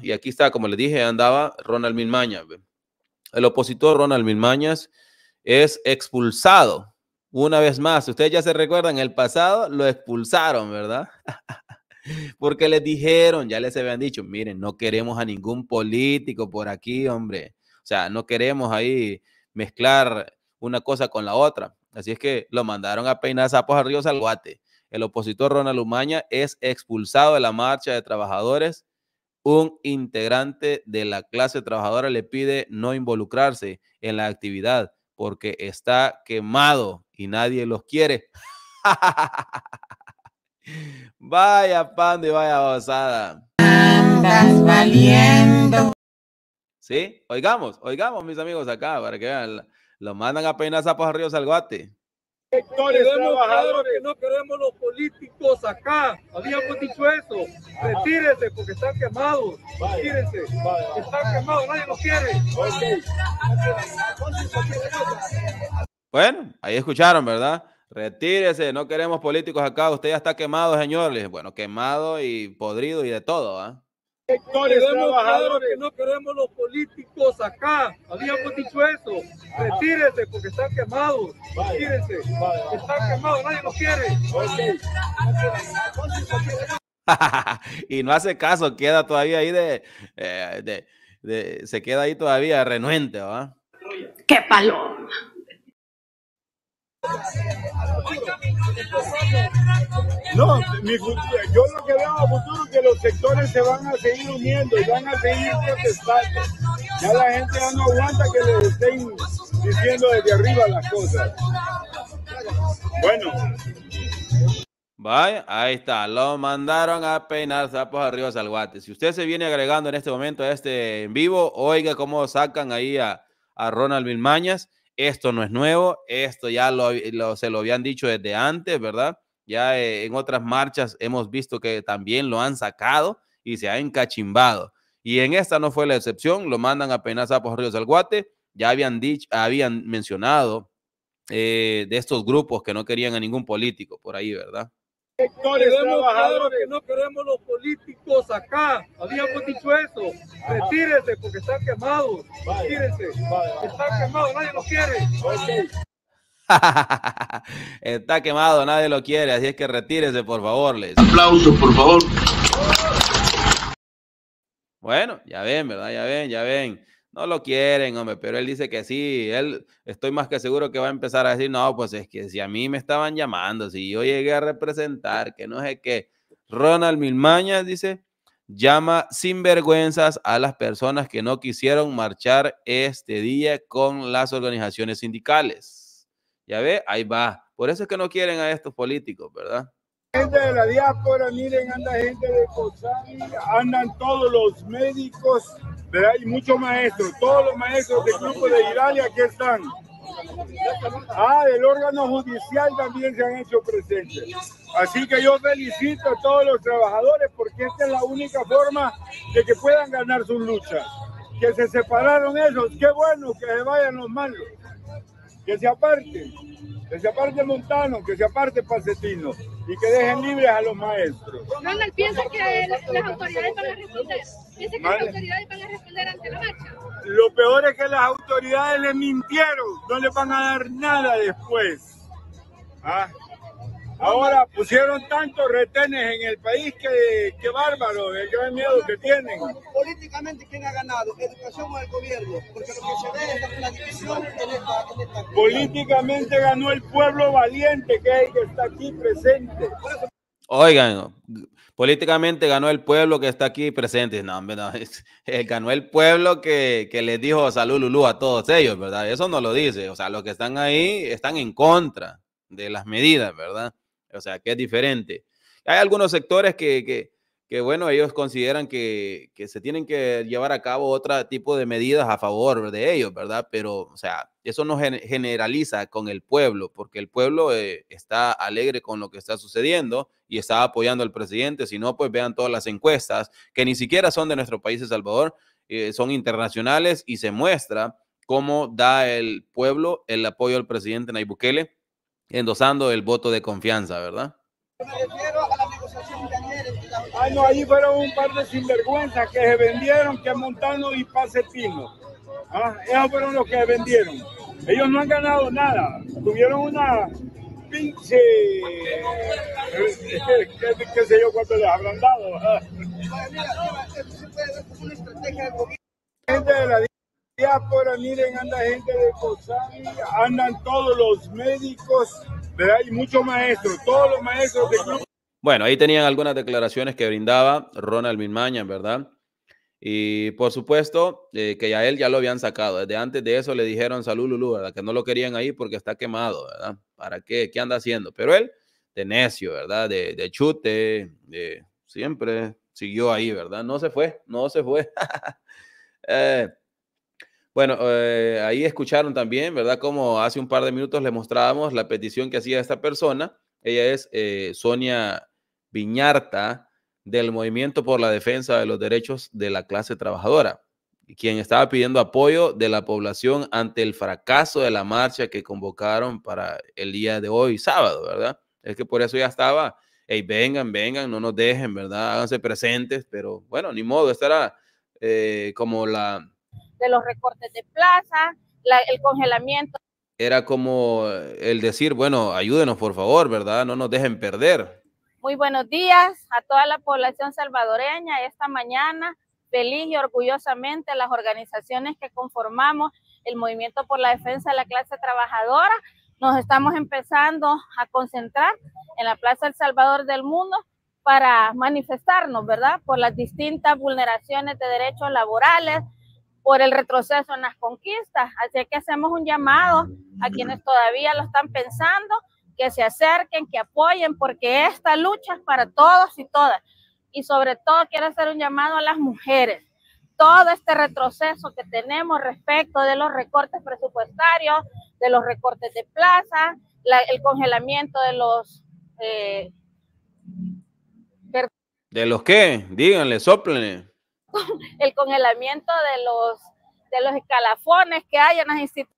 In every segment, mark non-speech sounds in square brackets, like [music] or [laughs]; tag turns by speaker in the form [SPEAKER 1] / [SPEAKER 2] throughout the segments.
[SPEAKER 1] Y aquí está, como les dije, andaba Ronald Milmaña. El opositor Ronald Milmañas es expulsado. Una vez más, ustedes ya se recuerdan, el pasado lo expulsaron, ¿verdad? [laughs] Porque les dijeron, ya les habían dicho, miren, no queremos a ningún político por aquí, hombre. O sea, no queremos ahí mezclar una cosa con la otra. Así es que lo mandaron a peinar sapos a Río Salguate. El opositor Ronald Umaña es expulsado de la marcha de trabajadores un integrante de la clase trabajadora le pide no involucrarse en la actividad porque está quemado y nadie los quiere. [laughs] vaya pan de vaya osada. valiendo. Sí, oigamos, oigamos mis amigos acá para que vean, lo mandan a peinar arriba al guate.
[SPEAKER 2] Que no queremos los políticos acá. Habíamos dicho eso. retírese porque están quemados. Retírense. Están quemados, nadie los quiere.
[SPEAKER 1] Bueno, ahí escucharon, ¿verdad? Retírese, no queremos políticos acá, usted ya está quemado, señores. Bueno, quemado y podrido y de todo, ¿ah?
[SPEAKER 2] que no queremos los políticos acá. Habíamos dicho eso. Retírense porque están quemados. Retírense. Están quemados, nadie los quiere.
[SPEAKER 1] [laughs] y no hace caso, queda todavía ahí eh, de, de, se queda ahí todavía renuente, ¿va? ¡Qué paloma!
[SPEAKER 2] No, mi, yo lo que veo a futuro es que los sectores se van a seguir uniendo y van a seguir protestando. Ya la gente ya no aguanta que le estén diciendo desde arriba las cosas. Bueno.
[SPEAKER 1] Vaya, ahí está, lo mandaron a peinar zapos arriba al Si usted se viene agregando en este momento a este en vivo, oiga cómo sacan ahí a, a Ronald Vilmañas. Esto no es nuevo, esto ya se lo habían dicho desde antes, ¿verdad? Ya eh, en otras marchas hemos visto que también lo han sacado y se ha encachimbado. Y en esta no fue la excepción, lo mandan apenas a Pos Ríos del Guate, ya habían, dicho, habían mencionado eh, de estos grupos que no querían a ningún político por ahí, ¿verdad?
[SPEAKER 2] no queremos los políticos acá. Habíamos dicho eso. retírese porque está quemado, Retírense. está quemado, nadie lo quiere.
[SPEAKER 1] [laughs] Está quemado, nadie lo quiere, así es que retírese, por favor. Les. Aplausos, por favor. Bueno, ya ven, ¿verdad? Ya ven, ya ven. No lo quieren, hombre, pero él dice que sí. Él, estoy más que seguro que va a empezar a decir, no, pues es que si a mí me estaban llamando, si yo llegué a representar, que no sé qué. Ronald Milmaña dice, llama sin vergüenzas a las personas que no quisieron marchar este día con las organizaciones sindicales. Ya ve, ahí va. Por eso es que no quieren a estos políticos, ¿verdad?
[SPEAKER 2] Gente de la diáspora, miren, anda gente de andan todos los médicos, hay muchos maestros, todos los maestros del grupo de Italia que están. Ah, del órgano judicial también se han hecho presentes. Así que yo felicito a todos los trabajadores porque esta es la única forma de que puedan ganar sus luchas. Que se separaron esos, qué bueno que se vayan los malos que se aparte, que se aparte Montano, que se aparte Pacetino y que dejen libres a los maestros. Manda, ¿piensa que las autoridades van a responder? ¿Piensa que
[SPEAKER 3] las autoridades van a responder ante la marcha?
[SPEAKER 2] Lo peor es que las autoridades le mintieron, no le van a dar nada después. ¿Ah? Ahora pusieron tantos retenes en el país que, bárbaro, yo miedo que tienen. Políticamente, ¿quién ha ganado? ¿Educación o el gobierno? Porque lo que se ve es la división en esta, Políticamente ganó el pueblo valiente que hay que está aquí presente.
[SPEAKER 1] Oigan, políticamente ganó el pueblo que está aquí presente. No, no eh, ganó el pueblo que, que, les dijo salud Lulú a todos ellos, ¿verdad? Eso no lo dice. O sea, los que están ahí están en contra de las medidas, ¿verdad? O sea, que es diferente. Hay algunos sectores que, que, que bueno, ellos consideran que, que, se tienen que llevar a cabo otro tipo de medidas a favor de ellos, ¿verdad? Pero, o sea, eso no generaliza con el pueblo, porque el pueblo eh, está alegre con lo que está sucediendo y está apoyando al presidente. Si no, pues vean todas las encuestas, que ni siquiera son de nuestro país, El Salvador, eh, son internacionales y se muestra cómo da el pueblo el apoyo al presidente Nayib Bukele endosando el voto de confianza, ¿verdad?
[SPEAKER 2] Ah no, ahí fueron un par de sinvergüenzas que se vendieron, que Montano y pase Ah, esos fueron los que se vendieron. Ellos no han ganado nada. Tuvieron una pinche... Eh, ¿Qué, qué sé yo cuánto les habrán dado? gente de la miren, anda gente de andan todos los médicos, ¿verdad? muchos maestros, todos los maestros
[SPEAKER 1] Bueno, ahí tenían algunas declaraciones que brindaba Ronald Milmaña, ¿verdad? Y por supuesto eh, que ya él ya lo habían sacado. Desde antes de eso le dijeron salud, Lulú, ¿verdad? Que no lo querían ahí porque está quemado, ¿verdad? ¿Para qué? ¿Qué anda haciendo? Pero él, de necio, ¿verdad? De, chute, siempre siguió ahí, ¿verdad? No se fue, no se fue. [laughs] eh, bueno, eh, ahí escucharon también, ¿verdad? Como hace un par de minutos le mostrábamos la petición que hacía esta persona. Ella es eh, Sonia Viñarta del Movimiento por la Defensa de los Derechos de la Clase Trabajadora, quien estaba pidiendo apoyo de la población ante el fracaso de la marcha que convocaron para el día de hoy, sábado, ¿verdad? Es que por eso ya estaba, hey, vengan, vengan, no nos dejen, ¿verdad? Háganse presentes, pero bueno, ni modo, estará eh, como la
[SPEAKER 3] de los recortes de plaza, el congelamiento.
[SPEAKER 1] Era como el decir, bueno, ayúdenos por favor, ¿verdad? No nos dejen perder.
[SPEAKER 3] Muy buenos días a toda la población salvadoreña. Esta mañana, feliz y orgullosamente, las organizaciones que conformamos el Movimiento por la Defensa de la Clase Trabajadora, nos estamos empezando a concentrar en la Plaza El Salvador del Mundo para manifestarnos, ¿verdad? Por las distintas vulneraciones de derechos laborales, por el retroceso en las conquistas. Así que hacemos un llamado a quienes todavía lo están pensando, que se acerquen, que apoyen, porque esta lucha es para todos y todas. Y sobre todo quiero hacer un llamado a las mujeres. Todo este retroceso que tenemos respecto de los recortes presupuestarios, de los recortes de plaza, el congelamiento de los... Eh,
[SPEAKER 1] ¿De los qué? Díganle, soplenle
[SPEAKER 3] el congelamiento de los, de los escalafones que hay en las instituciones.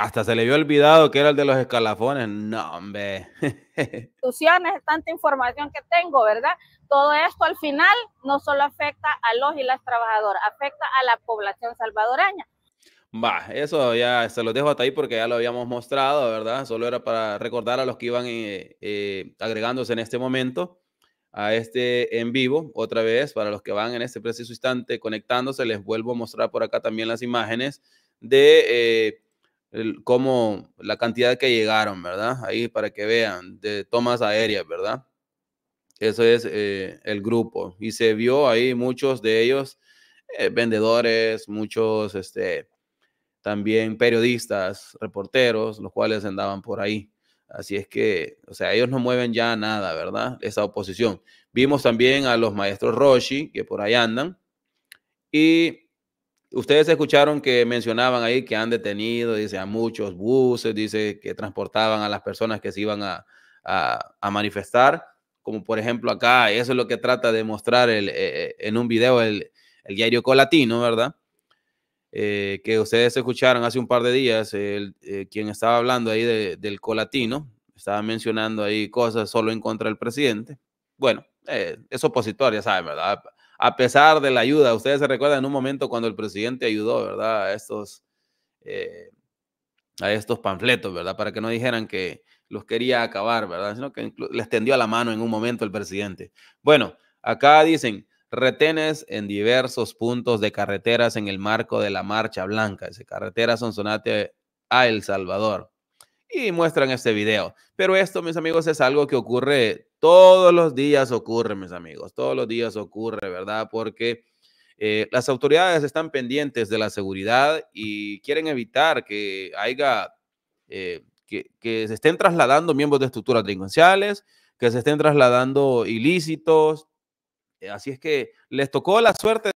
[SPEAKER 1] Hasta se le había olvidado que era el de los escalafones. No, hombre. [laughs]
[SPEAKER 3] Instituciones, tanta información que tengo, ¿verdad? Todo esto al final no solo afecta a los y las trabajadoras, afecta a la población salvadoreña.
[SPEAKER 1] Va, eso ya se lo dejo hasta ahí porque ya lo habíamos mostrado, ¿verdad? Solo era para recordar a los que iban eh, eh, agregándose en este momento a este en vivo otra vez. Para los que van en este preciso instante conectándose, les vuelvo a mostrar por acá también las imágenes de eh, cómo la cantidad que llegaron, ¿verdad? Ahí para que vean, de tomas aéreas, ¿verdad? Eso es eh, el grupo. Y se vio ahí muchos de ellos, eh, vendedores, muchos este, también periodistas, reporteros, los cuales andaban por ahí. Así es que, o sea, ellos no mueven ya nada, ¿verdad? Esa oposición. Vimos también a los maestros Roshi, que por ahí andan. Y ustedes escucharon que mencionaban ahí que han detenido, dice, a muchos buses, dice, que transportaban a las personas que se iban a, manifestar, como por ejemplo acá, eso es lo que trata de mostrar eh, eh, en un video el, el diario Colatino, ¿verdad? Eh, que ustedes escucharon hace un par de días, el, eh, quien estaba hablando ahí del colatino, estaba mencionando ahí cosas solo en contra del presidente. Bueno, eh, es opositor, ya saben, ¿verdad? A pesar de la ayuda, ustedes se recuerdan en un momento cuando el presidente ayudó, ¿verdad? A estos, a estos panfletos, ¿verdad? Para que no dijeran que los quería acabar, ¿verdad? Sino que les tendió la mano en un momento el presidente. Bueno, acá dicen, retenes en diversos puntos de carreteras en el marco de la Marcha Blanca, es carretera Sonsonate a El Salvador. Y muestran este video. Pero esto, mis amigos, es algo que ocurre todos los días, ocurre, mis amigos, todos los días ocurre, ¿verdad? Porque eh, las autoridades están pendientes de la seguridad y quieren evitar que haya, eh, que, se estén trasladando miembros de estructuras delincuenciales, que se estén trasladando ilícitos, eh, así es que les tocó la suerte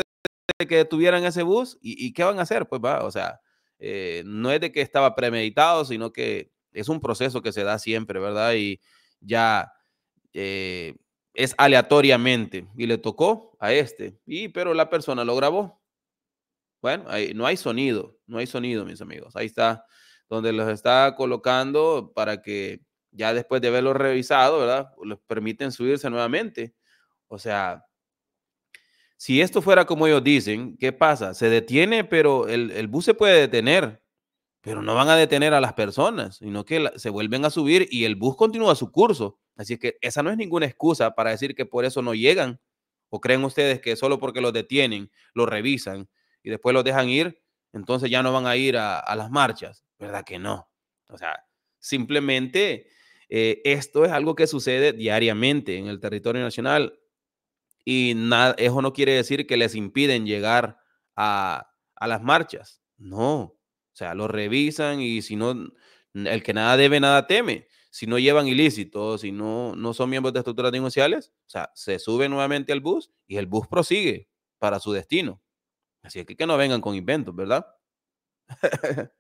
[SPEAKER 1] de que tuvieran ese bus y, ¿qué van a hacer? Pues va, o sea, eh, no es de que estaba premeditado, sino que es un proceso que se da siempre, ¿verdad? Y ya eh, es aleatoriamente y le tocó a este, y pero la persona lo grabó. Bueno, no hay sonido, no hay sonido, mis amigos. Ahí está donde los está colocando para que ya después de haberlo revisado, ¿verdad? Les permiten subirse nuevamente. O sea, si esto fuera como ellos dicen, ¿qué pasa? Se detiene, pero el, bus se puede detener, pero no van a detener a las personas, sino que se vuelven a subir y el bus continúa su curso. Así que esa no es ninguna excusa para decir que por eso no llegan. ¿O creen ustedes que solo porque los detienen, los revisan y después los dejan ir, entonces ya no van a ir a, las marchas? ¿Verdad que no? O sea, simplemente eh, esto es algo que sucede diariamente en el territorio nacional y nada, eso no quiere decir que les impiden llegar a, las marchas. No, o sea, lo revisan y si no, el que nada debe, nada teme. Si no llevan ilícitos, si no, no son miembros de estructuras negociales, o sea, se sube nuevamente al bus y el bus prosigue para su destino. Así que que no vengan con inventos, ¿verdad? [laughs]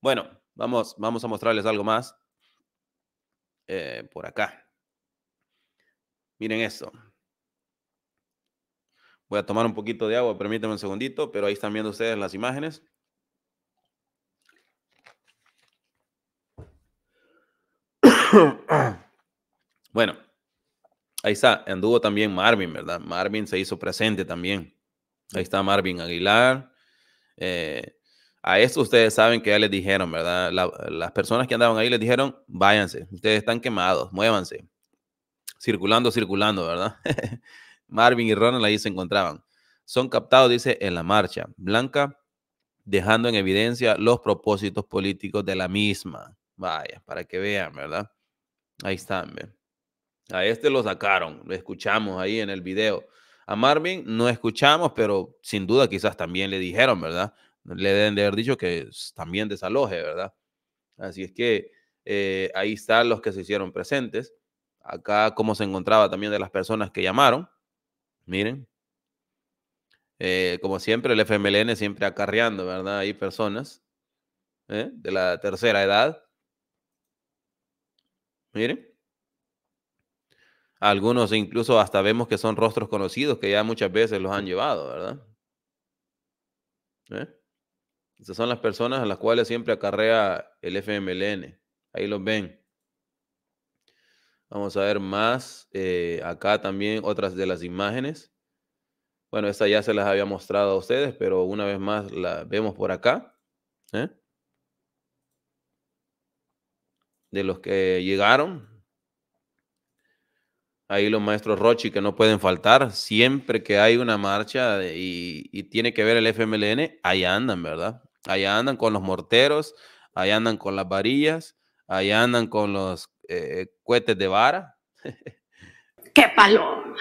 [SPEAKER 1] bueno, vamos, vamos a mostrarles algo más eh, por acá. Miren esto. Voy a tomar un poquito de agua, permítanme un segundito, pero ahí están viendo ustedes las imágenes. [coughs] Bueno, ahí está, anduvo también Marvin, ¿verdad? Marvin se hizo presente también. Ahí está Marvin Aguilar. Eh, a esto ustedes saben que ya les dijeron, ¿verdad? las personas que andaban ahí les dijeron, váyanse, ustedes están quemados, muévanse circulando, circulando, ¿verdad? [laughs] Marvin y Ronald ahí se encontraban. Son captados, dice, en la marcha. Blanca dejando en evidencia los propósitos políticos de la misma. Vaya, para que vean, ¿verdad? Ahí están, ¿ve? A este lo sacaron, lo escuchamos ahí en el video. A Marvin no escuchamos, pero sin duda quizás también le dijeron, ¿verdad? Le deben de haber dicho que también desaloje, ¿verdad? Así es que eh, ahí están los que se hicieron presentes. Acá cómo se encontraba también de las personas que llamaron. Miren. Eh, como siempre, el FMLN siempre acarreando, ¿verdad? Hay personas ¿eh? de la tercera edad. Miren. Algunos incluso hasta vemos que son rostros conocidos que ya muchas veces los han llevado, ¿verdad? ¿Eh? Esas son las personas a las cuales siempre acarrea el FMLN. Ahí los ven. Vamos a ver más. Eh, acá también otras de las imágenes. Bueno, esta ya se las había mostrado a ustedes, pero una vez más la vemos por acá. ¿eh? De los que llegaron. Ahí los maestros Rochi que no pueden faltar. Siempre que hay una marcha y, tiene que ver el FMLN, ahí andan, ¿verdad? Allá andan con los morteros, Ahí andan con las varillas, Ahí andan con los eh, cohetes de vara.
[SPEAKER 3] ¡Qué paloma!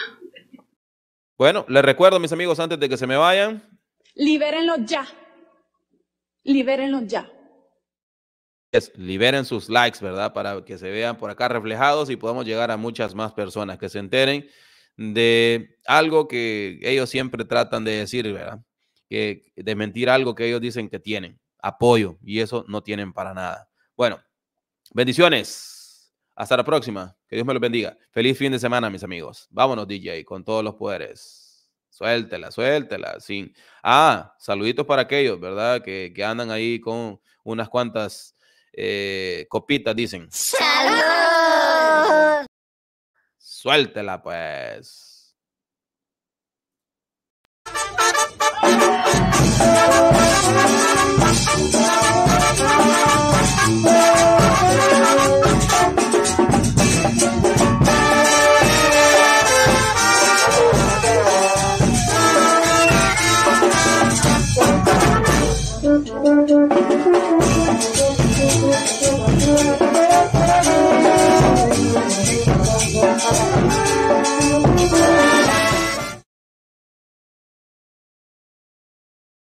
[SPEAKER 1] Bueno, les recuerdo, mis amigos, antes de que se me vayan.
[SPEAKER 3] Libérenlos ya. Libérenlos ya.
[SPEAKER 1] Es, liberen sus likes, ¿verdad? Para que se vean por acá reflejados y podamos llegar a muchas más personas que se enteren de algo que ellos siempre tratan de decir, ¿verdad? Que de mentir algo que ellos dicen que tienen, apoyo, y eso no tienen para nada. Bueno, bendiciones. Hasta la próxima. Que Dios me los bendiga. Feliz fin de semana, mis amigos. Vámonos, DJ, con todos los poderes. Suéltela, suéltela. Ah, saluditos para aquellos, ¿verdad? Que, andan ahí con unas cuantas eh, copitas, dicen. ¡Salud! Suéltela, pues.